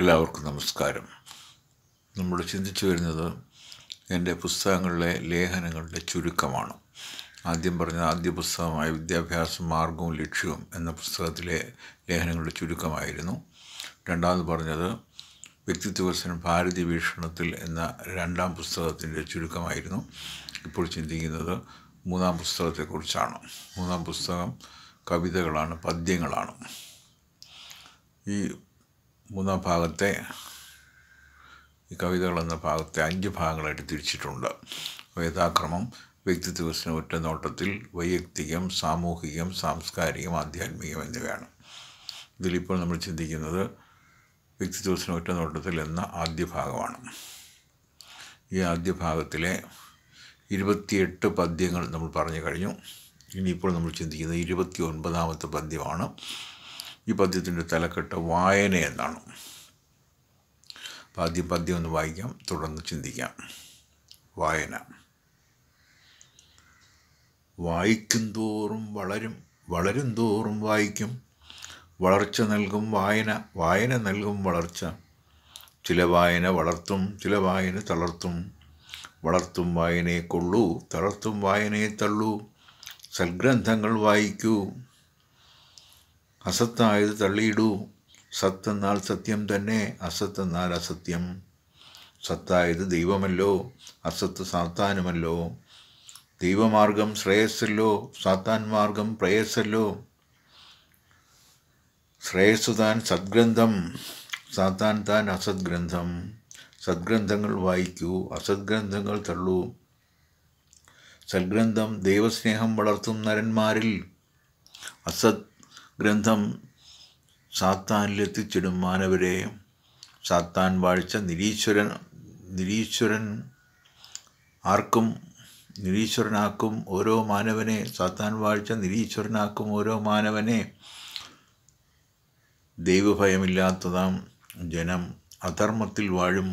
എല്ലാവർക്കും നമസ്കാരം നമ്മൾ ചിന്തിച്ചു വരുന്നത് എൻ്റെ പുസ്തകങ്ങളിലെ ലേഖനങ്ങളുടെ ചുരുക്കമാണ് ആദ്യം പറഞ്ഞ ആദ്യ പുസ്തകമായ വിദ്യാഭ്യാസം മാർഗവും ലക്ഷ്യവും എന്ന പുസ്തകത്തിലെ ലേഖനങ്ങളുടെ ചുരുക്കമായിരുന്നു രണ്ടാമത് പറഞ്ഞത് വ്യക്തിത്വ വികസനം ഭാരതി വീക്ഷണത്തിൽ എന്ന രണ്ടാം പുസ്തകത്തിൻ്റെ ചുരുക്കമായിരുന്നു ഇപ്പോൾ ചിന്തിക്കുന്നത് മൂന്നാം പുസ്തകത്തെക്കുറിച്ചാണ് മൂന്നാം പുസ്തകം കവിതകളാണ് പദ്യങ്ങളാണ് ഈ മൂന്നാം ഭാഗത്തെ ഈ കവിതകൾ എന്ന ഭാഗത്തെ അഞ്ച് ഭാഗങ്ങളായിട്ട് തിരിച്ചിട്ടുണ്ട് വേദാക്രമം ഒറ്റ നോട്ടത്തിൽ വൈയക്തികം സാമൂഹികം സാംസ്കാരികം ആധ്യാത്മികം എന്നിവയാണ് ഇതിലിപ്പോൾ നമ്മൾ ചിന്തിക്കുന്നത് ഒറ്റ നോട്ടത്തിൽ എന്ന ആദ്യ ഭാഗമാണ് ഈ ആദ്യ ഭാഗത്തിലെ ഇരുപത്തിയെട്ട് പദ്യങ്ങൾ നമ്മൾ പറഞ്ഞു കഴിഞ്ഞു ഇനിയിപ്പോൾ നമ്മൾ ചിന്തിക്കുന്നത് ഇരുപത്തി ഒൻപതാമത്തെ പദ്യമാണ് ഈ പദ്യത്തിൻ്റെ തലക്കെട്ട് വായന എന്നാണ് ആദ്യം പദ്യം ഒന്ന് വായിക്കാം തുടർന്ന് ചിന്തിക്കാം വായന വായിക്കും തോറും വളരും വളരും തോറും വായിക്കും വളർച്ച നൽകും വായന വായന നൽകും വളർച്ച ചില വായന വളർത്തും ചില വായന തളർത്തും വളർത്തും വായനയെ കൊള്ളൂ തളർത്തും വായനയെ തള്ളൂ സൽഗ്രന്ഥങ്ങൾ വായിക്കൂ അസത്തായത് തള്ളിയിടൂ സത്ത് എന്നാൽ സത്യം തന്നെ അസത്ത് എന്നാൽ അസത്യം സത്തായത് ദൈവമല്ലോ അസത്ത് സാത്താനുമല്ലോ ദൈവമാർഗം ശ്രേയസ്സല്ലോ സാത്താൻ മാർഗം പ്രേയസ്സല്ലോ ശ്രേയസ്സു താൻ സദ്ഗ്രന്ഥം സാത്താൻ താൻ അസദ്ഗ്രന്ഥം സദ്ഗ്രന്ഥങ്ങൾ വായിക്കൂ അസദ്ഗ്രന്ഥങ്ങൾ തള്ളൂ സദ്ഗ്രന്ഥം ദൈവസ്നേഹം വളർത്തും നരന്മാരിൽ അസത് ഗ്രന്ഥം സാത്താനിലെത്തിച്ചിടും മാനവരെ സാത്താൻ വാഴ്ച നിരീശ്വരൻ നിരീശ്വരൻ ആർക്കും നിരീശ്വരനാക്കും ഓരോ മാനവനെ സാത്താൻ വാഴ്ച നിരീശ്വരനാക്കും ഓരോ മാനവനെ ദൈവഭയമില്ലാത്തതാം ജനം അധർമ്മത്തിൽ വാഴും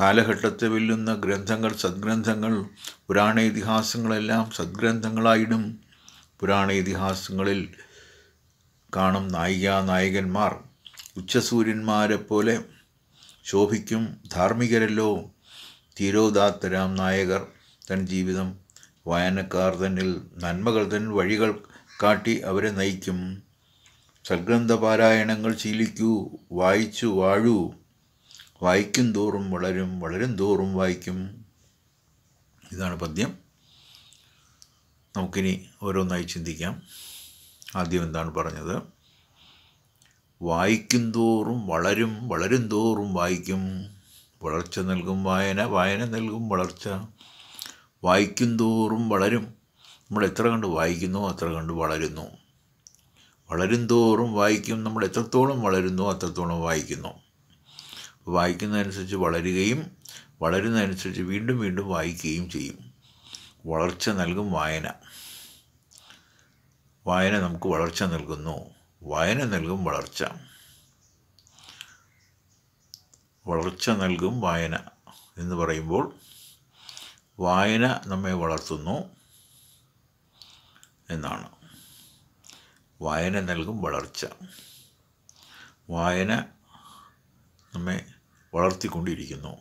കാലഘട്ടത്തെ വെല്ലുന്ന ഗ്രന്ഥങ്ങൾ സദ്ഗ്രന്ഥങ്ങൾ പുരാണ ഇതിഹാസങ്ങളെല്ലാം സദ്ഗ്രന്ഥങ്ങളായിടും പുരാണ ഇതിഹാസങ്ങളിൽ കാണും നായിക നായകന്മാർ ഉച്ചസൂര്യന്മാരെ പോലെ ശോഭിക്കും ധാർമ്മികരല്ലോ തിരോദാത്തരാം നായകർ തൻ ജീവിതം വായനക്കാർ തന്നിൽ നന്മകൾ തൻ വഴികൾ കാട്ടി അവരെ നയിക്കും പാരായണങ്ങൾ ശീലിക്കൂ വായിച്ചു വാഴൂ വായിക്കും തോറും വളരും വളരും തോറും വായിക്കും ഇതാണ് പദ്യം നമുക്കിനി ഓരോന്നായി ചിന്തിക്കാം ആദ്യം എന്താണ് പറഞ്ഞത് വായിക്കും തോറും വളരും വളരും തോറും വായിക്കും വളർച്ച നൽകും വായന വായന നൽകും വളർച്ച വായിക്കും തോറും വളരും നമ്മൾ എത്ര കണ്ട് വായിക്കുന്നു അത്ര കണ്ട് വളരുന്നു വളരും തോറും വായിക്കും നമ്മൾ എത്രത്തോളം വളരുന്നു അത്രത്തോളം വായിക്കുന്നു വായിക്കുന്നതനുസരിച്ച് വളരുകയും വളരുന്നതനുസരിച്ച് വീണ്ടും വീണ്ടും വായിക്കുകയും ചെയ്യും വളർച്ച നൽകും വായന വായന നമുക്ക് വളർച്ച നൽകുന്നു വായന നൽകും വളർച്ച വളർച്ച നൽകും വായന എന്ന് പറയുമ്പോൾ വായന നമ്മെ വളർത്തുന്നു എന്നാണ് വായന നൽകും വളർച്ച വായന നമ്മെ വളർത്തിക്കൊണ്ടിരിക്കുന്നു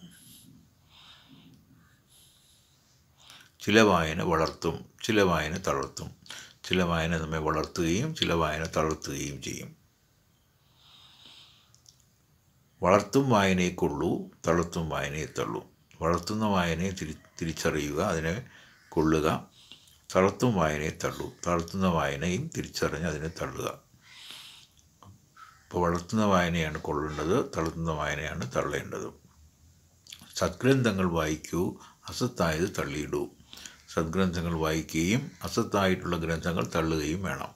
ചില വായന വളർത്തും ചില വായന തളർത്തും ചില വായന നമ്മെ വളർത്തുകയും ചില വായന തളർത്തുകയും ചെയ്യും വളർത്തും വായനയെ കൊള്ളൂ തളർത്തും വായനയെ തള്ളൂ വളർത്തുന്ന വായനയെ തിരി തിരിച്ചറിയുക അതിനെ കൊള്ളുക തളർത്തും വായനയെ തള്ളൂ തളർത്തുന്ന വായനയും തിരിച്ചറിഞ്ഞ് അതിനെ തള്ളുക അപ്പോൾ വളർത്തുന്ന വായനയാണ് കൊള്ളേണ്ടത് തളർത്തുന്ന വായനയാണ് തള്ളേണ്ടത് സത്ഗ്രന്ഥങ്ങൾ വായിക്കൂ അസത്തായത് തള്ളിയിടൂ സദ്ഗ്രന്ഥങ്ങൾ വായിക്കുകയും അസത്തായിട്ടുള്ള ഗ്രന്ഥങ്ങൾ തള്ളുകയും വേണം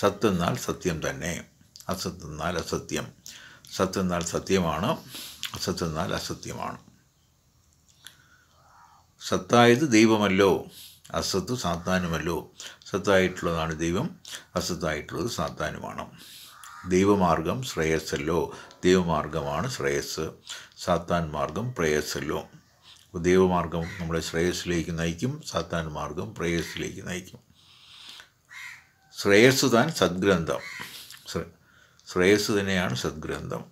സത്തെന്നാൽ സത്യം തന്നെ അസത്തെന്നാൽ അസത്യം സത്തെന്നാൽ സത്യമാണ് അസത്തെന്നാൽ അസത്യമാണ് സത്തായത് ദൈവമല്ലോ അസത്ത് സാത്താനുമല്ലോ സത്തായിട്ടുള്ളതാണ് ദൈവം അസത്തായിട്ടുള്ളത് സാത്താനുമാണ് ദൈവമാർഗം ശ്രേയസ്സല്ലോ ദൈവമാർഗമാണ് ശ്രേയസ് സാത്താൻ മാർഗം പ്രേയസ്സല്ലോ ദൈവമാർഗം നമ്മളെ ശ്രേയസ്സിലേക്ക് നയിക്കും സാത്താൻ മാർഗം പ്രേയസ്സിലേക്ക് നയിക്കും ശ്രേയസ് താൻ സദ്ഗ്രന്ഥം ശ്രേയസ് തന്നെയാണ് സദ്ഗ്രന്ഥം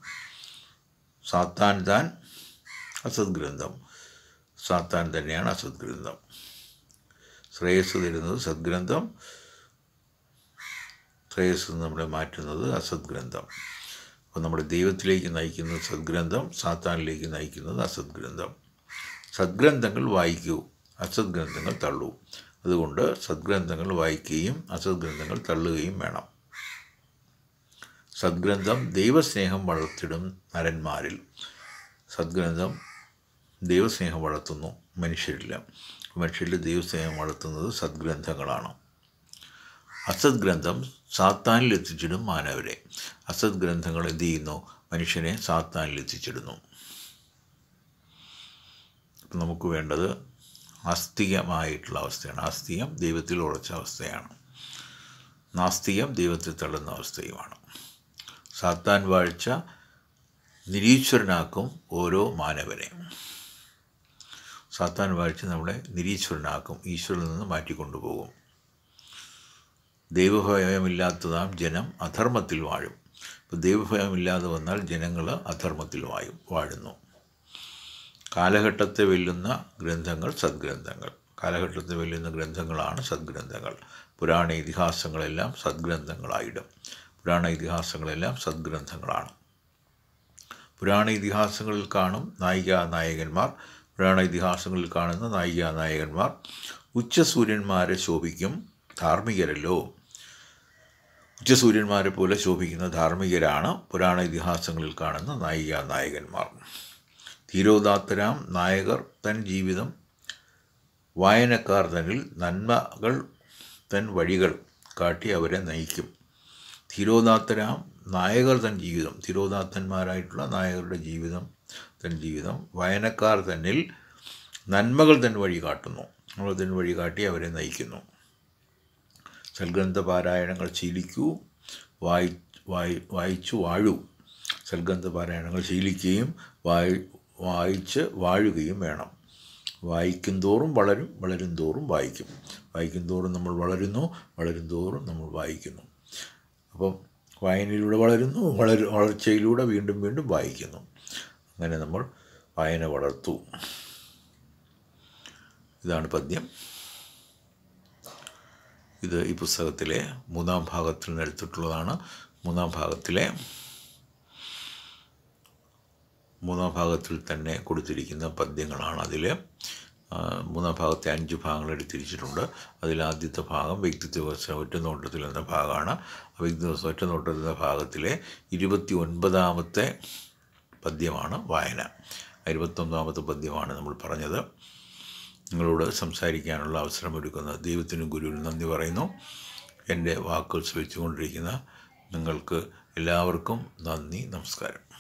സാത്താൻ താൻ അസദ്ഗ്രന്ഥം സാത്താൻ തന്നെയാണ് അസദ്ഗ്രന്ഥം ശ്രേയസ് തരുന്നത് സദ്ഗ്രന്ഥം ശ്രേയസ് നമ്മളെ മാറ്റുന്നത് അസദ്ഗ്രന്ഥം അപ്പോൾ നമ്മുടെ ദൈവത്തിലേക്ക് നയിക്കുന്നത് സദ്ഗ്രന്ഥം സാത്താനിലേക്ക് നയിക്കുന്നത് അസദ്ഗ്രന്ഥം സദ്ഗ്രന്ഥങ്ങൾ വായിക്കൂ അസദ്ഗ്രന്ഥങ്ങൾ തള്ളൂ അതുകൊണ്ട് സദ്ഗ്രന്ഥങ്ങൾ വായിക്കുകയും അസദ്ഗ്രന്ഥങ്ങൾ തള്ളുകയും വേണം സദ്ഗ്രന്ഥം ദൈവസ്നേഹം വളർത്തിടും നരന്മാരിൽ സദ്ഗ്രന്ഥം ദൈവസ്നേഹം വളർത്തുന്നു മനുഷ്യരില്ല മനുഷ്യരിൽ ദൈവസ്നേഹം വളർത്തുന്നത് സദ്ഗ്രന്ഥങ്ങളാണ് അസദ്ഗ്രന്ഥം സാത്താനിൽ എത്തിച്ചിടും മാനവരെ അസദ്ഗ്രന്ഥങ്ങൾ എന്ത് ചെയ്യുന്നു മനുഷ്യനെ സാത്താനിൽ എത്തിച്ചിടുന്നു നമുക്ക് വേണ്ടത് ആസ്തികമായിട്ടുള്ള അവസ്ഥയാണ് ആസ്തികം ദൈവത്തിൽ ഉറച്ച അവസ്ഥയാണ് നാസ്തികം ദൈവത്തിൽ തള്ളുന്ന അവസ്ഥയുമാണ് സാത്താൻ വാഴ്ച നിരീശ്വരനാക്കും ഓരോ മാനവനെ സാത്താൻ വാഴ്ച നമ്മളെ നിരീശ്വരനാക്കും ഈശ്വരനിൽ നിന്ന് മാറ്റിക്കൊണ്ടുപോകും ദൈവഭയമില്ലാത്തതാം ജനം അധർമ്മത്തിൽ വാഴും ഇപ്പോൾ ദൈവഭയമില്ലാതെ വന്നാൽ ജനങ്ങൾ അധർമ്മത്തിൽ വായും വാഴുന്നു കാലഘട്ടത്തെ വെല്ലുന്ന ഗ്രന്ഥങ്ങൾ സദ്ഗ്രന്ഥങ്ങൾ കാലഘട്ടത്തെ വെല്ലുന്ന ഗ്രന്ഥങ്ങളാണ് സദ്ഗ്രന്ഥങ്ങൾ പുരാണ ഇതിഹാസങ്ങളെല്ലാം സദ്ഗ്രന്ഥങ്ങളായിടും പുരാണ ഇതിഹാസങ്ങളെല്ലാം സദ്ഗ്രന്ഥങ്ങളാണ് പുരാണ ഇതിഹാസങ്ങളിൽ കാണും നായിക നായകന്മാർ പുരാണ ഇതിഹാസങ്ങളിൽ കാണുന്ന നായിക നായകന്മാർ ഉച്ചസൂര്യന്മാരെ ശോഭിക്കും ധാർമ്മികരല്ലോ ഉച്ചസൂര്യന്മാരെ പോലെ ശോഭിക്കുന്ന ധാർമ്മികരാണ് പുരാണ ഇതിഹാസങ്ങളിൽ കാണുന്ന നായിക നായകന്മാർ തിരോദാത്തരാം നായകർ തൻ ജീവിതം വായനക്കാർ തന്നിൽ നന്മകൾ തൻ വഴികൾ കാട്ടി അവരെ നയിക്കും തിരോദാത്തരാം നായകർ തൻ ജീവിതം തിരോദാത്തന്മാരായിട്ടുള്ള നായകരുടെ ജീവിതം തൻ ജീവിതം വായനക്കാർ തന്നിൽ നന്മകൾ തൻ വഴി കാട്ടുന്നു നമ്മൾ തൻ വഴി കാട്ടി അവരെ നയിക്കുന്നു സൽഗ്രന്ഥ പാരായണങ്ങൾ ശീലിക്കൂ വായി വായി വായിച്ചു വാഴൂ സൽഗ്രന്ഥ പാരായണങ്ങൾ ശീലിക്കുകയും വായി വായിച്ച് വാഴുകയും വേണം വായിക്കും തോറും വളരും വളരും തോറും വായിക്കും വായിക്കും തോറും നമ്മൾ വളരുന്നു വളരും തോറും നമ്മൾ വായിക്കുന്നു അപ്പം വായനയിലൂടെ വളരുന്നു വളർ വളർച്ചയിലൂടെ വീണ്ടും വീണ്ടും വായിക്കുന്നു അങ്ങനെ നമ്മൾ വായന വളർത്തു ഇതാണ് പദ്യം ഇത് ഈ പുസ്തകത്തിലെ മൂന്നാം ഭാഗത്തിൽ നിന്ന് എടുത്തിട്ടുള്ളതാണ് മൂന്നാം ഭാഗത്തിലെ മൂന്നാം ഭാഗത്തിൽ തന്നെ കൊടുത്തിരിക്കുന്ന പദ്യങ്ങളാണ് അതിൽ മൂന്നാം ഭാഗത്തെ അഞ്ച് ഭാഗങ്ങൾ എടുത്തിരിച്ചിട്ടുണ്ട് അതിൽ ആദ്യത്തെ ഭാഗം വ്യക്തിത്വ ഒറ്റനോട്ടത്തിൽ എന്ന ഭാഗമാണ് വ്യക്തിത്വ ഒറ്റനോട്ടത്തിൽ എന്ന ഭാഗത്തിലെ ഇരുപത്തി ഒൻപതാമത്തെ പദ്യമാണ് വായന ഇരുപത്തൊന്നാമത്തെ പദ്യമാണ് നമ്മൾ പറഞ്ഞത് നിങ്ങളോട് സംസാരിക്കാനുള്ള അവസരമൊരുക്കുന്ന ദൈവത്തിനും ഗുരുവിനും നന്ദി പറയുന്നു എൻ്റെ വാക്കുകൾ ശ്രമിച്ചുകൊണ്ടിരിക്കുന്ന നിങ്ങൾക്ക് എല്ലാവർക്കും നന്ദി നമസ്കാരം